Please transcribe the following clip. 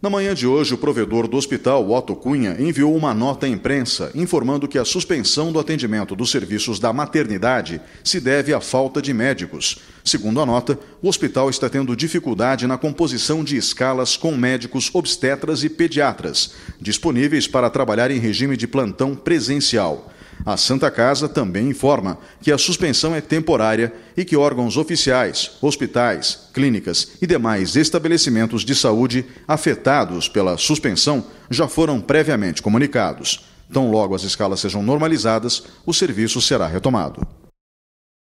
Na manhã de hoje, o provedor do hospital, Otto Cunha, enviou uma nota à imprensa informando que a suspensão do atendimento dos serviços da maternidade se deve à falta de médicos. Segundo a nota, o hospital está tendo dificuldade na composição de escalas com médicos obstetras e pediatras, disponíveis para trabalhar em regime de plantão presencial. A Santa Casa também informa que a suspensão é temporária e que órgãos oficiais, hospitais, clínicas e demais estabelecimentos de saúde afetados pela suspensão já foram previamente comunicados. Tão logo as escalas sejam normalizadas, o serviço será retomado.